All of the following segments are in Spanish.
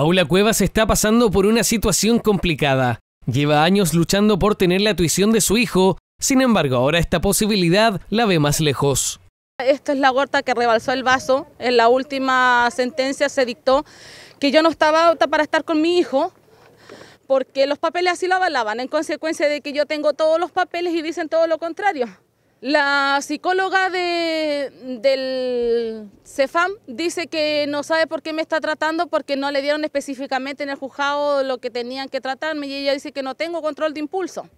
Paula Cuevas está pasando por una situación complicada. Lleva años luchando por tener la tuición de su hijo, sin embargo ahora esta posibilidad la ve más lejos. Esta es la gota que rebalsó el vaso. En la última sentencia se dictó que yo no estaba apta para estar con mi hijo porque los papeles así lo avalaban, en consecuencia de que yo tengo todos los papeles y dicen todo lo contrario. La psicóloga del CEFAM dice que no sabe por qué me está tratando porque no le dieron específicamente en el juzgado lo que tenían que tratarme y ella dice que no tengo control de impulso.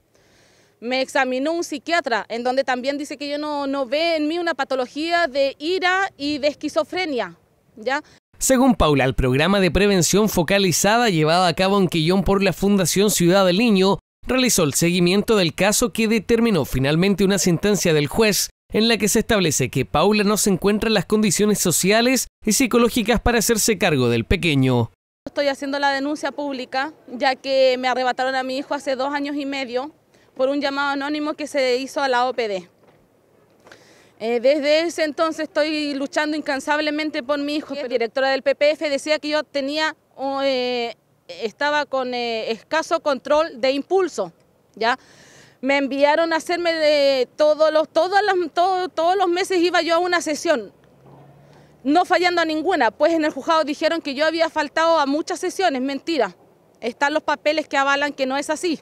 Me examinó un psiquiatra en donde también dice que yo no, no ve en mí una patología de ira y de esquizofrenia. ¿ya? Según Paula, el programa de prevención focalizada llevado a cabo en Quillón por la Fundación Ciudad del Niño realizó el seguimiento del caso que determinó finalmente una sentencia del juez en la que se establece que Paula no se encuentra en las condiciones sociales y psicológicas para hacerse cargo del pequeño. Estoy haciendo la denuncia pública, ya que me arrebataron a mi hijo hace dos años y medio por un llamado anónimo que se hizo a la OPD. Eh, desde ese entonces estoy luchando incansablemente por mi hijo. La directora del PPF decía que yo tenía eh, estaba con eh, escaso control de impulso, ¿ya? Me enviaron a hacerme de todos los, todos los meses iba yo a una sesión, no fallando a ninguna, pues en el juzgado dijeron que yo había faltado a muchas sesiones, mentira. Están los papeles que avalan que no es así.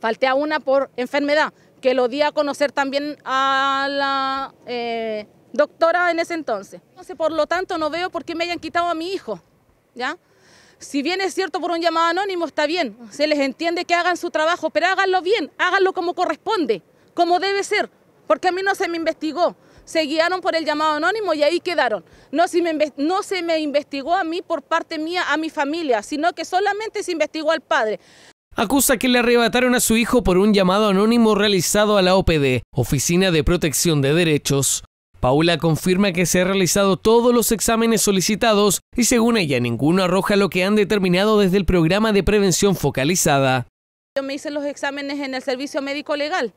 Falté a una por enfermedad, que lo di a conocer también a la eh, doctora en ese entonces. Entonces, por lo tanto, no veo por qué me hayan quitado a mi hijo, ¿ya?, si bien es cierto por un llamado anónimo, está bien, se les entiende que hagan su trabajo, pero háganlo bien, háganlo como corresponde, como debe ser, porque a mí no se me investigó. Se guiaron por el llamado anónimo y ahí quedaron. No se, me, no se me investigó a mí por parte mía, a mi familia, sino que solamente se investigó al padre. Acusa que le arrebataron a su hijo por un llamado anónimo realizado a la OPD, Oficina de Protección de Derechos, Paula confirma que se han realizado todos los exámenes solicitados y según ella ninguno arroja lo que han determinado desde el programa de prevención focalizada. Yo me hice los exámenes en el servicio médico legal.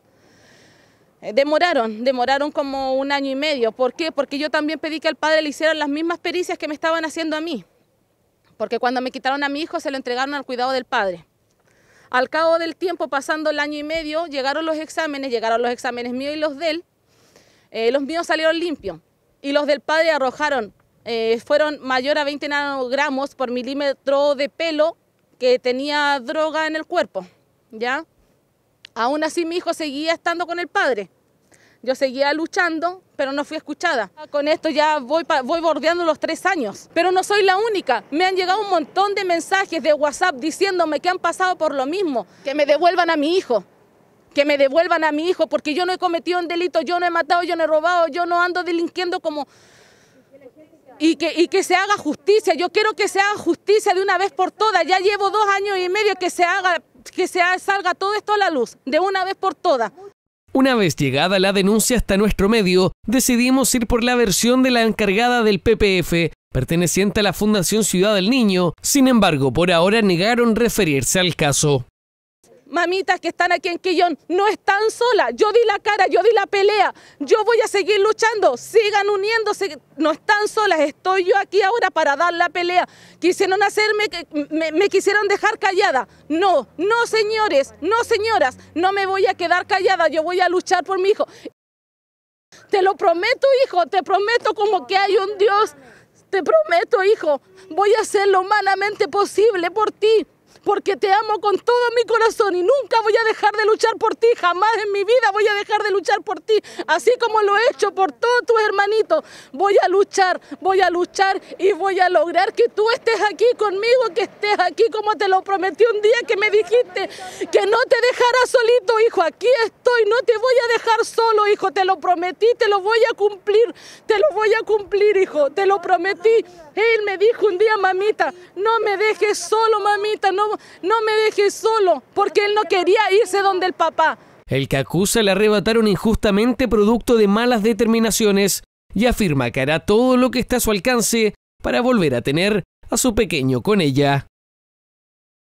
Eh, demoraron, demoraron como un año y medio. ¿Por qué? Porque yo también pedí que al padre le hicieran las mismas pericias que me estaban haciendo a mí. Porque cuando me quitaron a mi hijo se lo entregaron al cuidado del padre. Al cabo del tiempo, pasando el año y medio, llegaron los exámenes, llegaron los exámenes míos y los de él, eh, los míos salieron limpios y los del padre arrojaron, eh, fueron mayor a 20 nanogramos por milímetro de pelo que tenía droga en el cuerpo, ¿ya? Aún así mi hijo seguía estando con el padre. Yo seguía luchando, pero no fui escuchada. Con esto ya voy bordeando los tres años, pero no soy la única. Me han llegado un montón de mensajes de WhatsApp diciéndome que han pasado por lo mismo, que me devuelvan a mi hijo que me devuelvan a mi hijo porque yo no he cometido un delito, yo no he matado, yo no he robado, yo no ando delinquiendo como... Y que, que se haga justicia, yo quiero que se haga justicia de una vez por todas, ya llevo dos años y medio que se haga, que se salga todo esto a la luz, de una vez por todas. Una vez llegada la denuncia hasta nuestro medio, decidimos ir por la versión de la encargada del PPF, perteneciente a la Fundación Ciudad del Niño, sin embargo, por ahora negaron referirse al caso mamitas que están aquí en Quillón no están solas. Yo di la cara, yo di la pelea, yo voy a seguir luchando. Sigan uniéndose, no están solas. Estoy yo aquí ahora para dar la pelea. Quisieron hacerme, me, me quisieron dejar callada. No, no señores, no señoras, no me voy a quedar callada. Yo voy a luchar por mi hijo. Te lo prometo, hijo, te prometo como que hay un Dios. Te prometo, hijo, voy a hacer lo humanamente posible por ti porque te amo con todo mi corazón y nunca voy a dejar de luchar por ti, jamás en mi vida voy a dejar de luchar por ti, así como lo he hecho por todos tus hermanitos. Voy a luchar, voy a luchar y voy a lograr que tú estés aquí conmigo, que estés aquí como te lo prometí un día que me dijiste, que no te dejarás solito hijo, aquí estoy, no te voy a dejar solo, hijo, te lo prometí, te lo voy a cumplir, te lo voy a cumplir, hijo, te lo prometí. Él me dijo un día, mamita, no me dejes solo, mamita, no, no me dejes solo, porque él no quería irse donde el papá. El que acusa le arrebataron injustamente producto de malas determinaciones y afirma que hará todo lo que está a su alcance para volver a tener a su pequeño con ella.